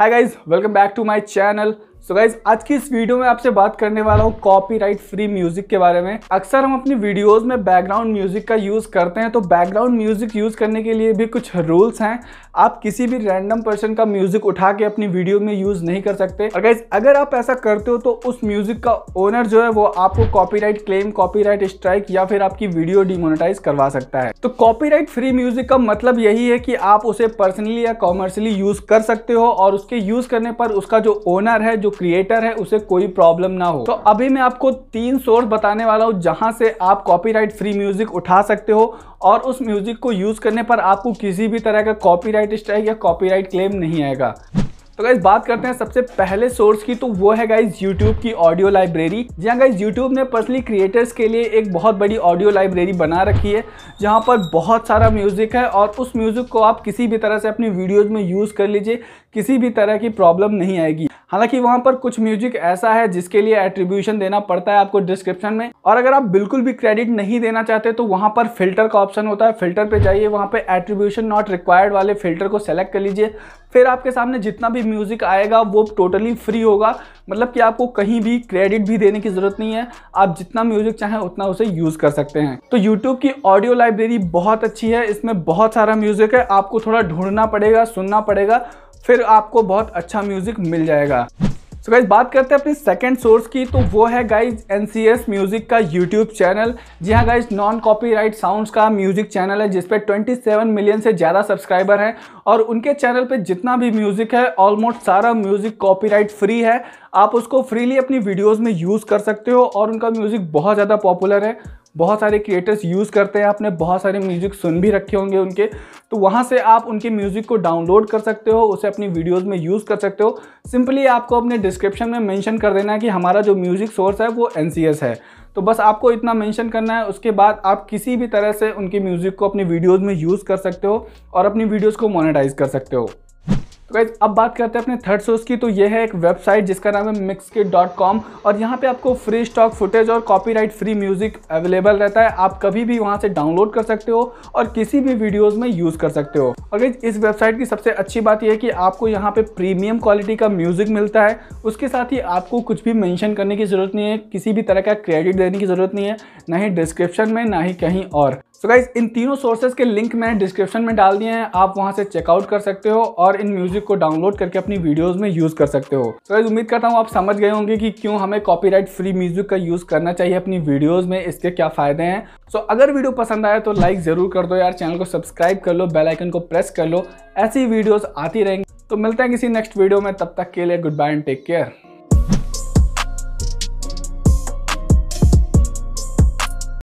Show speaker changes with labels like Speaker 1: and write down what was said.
Speaker 1: hi guys welcome back to my channel so guys आज की इस वीडियो में आपसे बात करने वाला हूँ कॉपीराइट फ्री म्यूजिक के बारे में अक्सर हम अपनी वीडियोस में बैकग्राउंड म्यूजिक का यूज करते हैं तो बैकग्राउंड म्यूजिक यूज करने के लिए भी कुछ रूल्स हैं आप किसी भी रैंडम पर्सन का म्यूजिक उठा के अपनी वीडियो में यूज नहीं कर सकते और गाइज अगर आप ऐसा करते हो तो उस म्यूजिक का ओनर जो है वो आपको कॉपी क्लेम कॉपी स्ट्राइक या फिर आपकी वीडियो डिमोनिटाइज करवा सकता है तो कॉपी फ्री म्यूजिक का मतलब यही है कि आप उसे पर्सनली या कॉमर्शली यूज कर सकते हो और उसके यूज करने पर उसका जो ओनर है जो क्रिएटर है उसे कोई प्रॉब्लम ना हो तो अभी मैं आपको तीन सोर्स बताने वाला हूँ जहाँ से आप कॉपीराइट फ्री म्यूजिक उठा सकते हो और उस म्यूजिक को यूज़ करने पर आपको किसी भी तरह का कॉपीराइट स्ट्राइक या कॉपीराइट क्लेम नहीं आएगा तो गाइज बात करते हैं सबसे पहले सोर्स की तो वो है गाइज यूट्यूब की ऑडियो लाइब्रेरी जहाँ गाइज यूट्यूब ने पर्सनली क्रिएटर्स के लिए एक बहुत बड़ी ऑडियो लाइब्रेरी बना रखी है जहाँ पर बहुत सारा म्यूज़िक है और उस म्यूज़िक को आप किसी भी तरह से अपनी वीडियोज़ में यूज़ कर लीजिए किसी भी तरह की प्रॉब्लम नहीं आएगी हालांकि वहाँ पर कुछ म्यूजिक ऐसा है जिसके लिए एट्रीब्यूशन देना पड़ता है आपको डिस्क्रिप्शन में और अगर आप बिल्कुल भी क्रेडिट नहीं देना चाहते तो वहाँ पर फिल्टर का ऑप्शन होता है फिल्टर पे जाइए वहाँ पे एट्रीब्यूशन नॉट रिक्वायर्ड वाले फिल्टर को सेलेक्ट कर लीजिए फिर आपके सामने जितना भी म्यूजिक आएगा वो टोटली फ्री होगा मतलब कि आपको कहीं भी क्रेडिट भी देने की ज़रूरत नहीं है आप जितना म्यूजिक चाहें उतना उसे यूज़ कर सकते हैं तो यूट्यूब की ऑडियो लाइब्रेरी बहुत अच्छी है इसमें बहुत सारा म्यूज़िक है आपको थोड़ा ढूंढना पड़ेगा सुनना पड़ेगा फिर आपको बहुत अच्छा म्यूज़िक मिल जाएगा सो so गाइज बात करते हैं अपनी सेकंड सोर्स की तो वो है guys N C S music का यूट्यूब चैनल जी हाँ गाइज नॉन कॉपीराइट साउंड्स का म्यूज़िक चैनल है जिसपे 27 मिलियन से ज़्यादा सब्सक्राइबर हैं और उनके चैनल पे जितना भी म्यूज़िक है ऑलमोस्ट सारा म्यूज़िक कॉपीराइट फ्री है आप उसको फ्रीली अपनी वीडियोज़ में यूज़ कर सकते हो और उनका म्यूज़िक बहुत ज़्यादा पॉपुलर है बहुत सारे क्रिएटर्स यूज़ करते हैं आपने बहुत सारे म्यूज़िक सुन भी रखे होंगे उनके तो वहाँ से आप उनके म्यूज़िक को डाउनलोड कर सकते हो उसे अपनी वीडियोस में यूज़ कर सकते हो सिंपली आपको अपने डिस्क्रिप्शन में मेंशन कर देना है कि हमारा जो म्यूज़िक सोर्स है वो एन है तो बस आपको इतना मेंशन करना है उसके बाद आप किसी भी तरह से उनके म्यूज़िक को अपनी वीडियोज़ में यूज़ कर सकते हो और अपनी वीडियोज़ को मोनिटाइज कर सकते हो तो गाइज अब बात करते हैं अपने थर्ड सोर्स की तो ये है एक वेबसाइट जिसका नाम है मिक्स डॉट कॉम और यहाँ पे आपको फ्री स्टॉक फुटेज और कॉपीराइट फ्री म्यूजिक अवेलेबल रहता है आप कभी भी वहाँ से डाउनलोड कर सकते हो और किसी भी वीडियोज़ में यूज़ कर सकते हो और गाइज इस वेबसाइट की सबसे अच्छी बात यह है कि आपको यहाँ पर प्रीमियम क्वालिटी का म्यूज़िक मिलता है उसके साथ ही आपको कुछ भी मैंशन करने की ज़रूरत नहीं है किसी भी तरह का क्रेडिट देने की ज़रूरत नहीं है ना ही डिस्क्रिप्शन में ना ही कहीं और सो so गाइज इन तीनों सोर्सेज के लिंक मैंने डिस्क्रिप्शन में डाल दिए हैं आप वहां से चेकआउट कर सकते हो और इन म्यूजिक को डाउनलोड करके अपनी वीडियोस में यूज कर सकते हो सो so गाइज उम्मीद करता हूँ आप समझ गए होंगे कि क्यों हमें कॉपीराइट फ्री म्यूजिक का यूज करना चाहिए अपनी वीडियोज में इसके क्या फायदे हैं सो so अगर वीडियो पसंद आए तो लाइक जरूर कर दो यार चैनल को सब्सक्राइब कर लो बेलाइकन को प्रेस कर लो ऐसी वीडियोज आती रहेंगी तो मिलते हैं किसी नेक्स्ट वीडियो में तब तक के लिए good bye and take care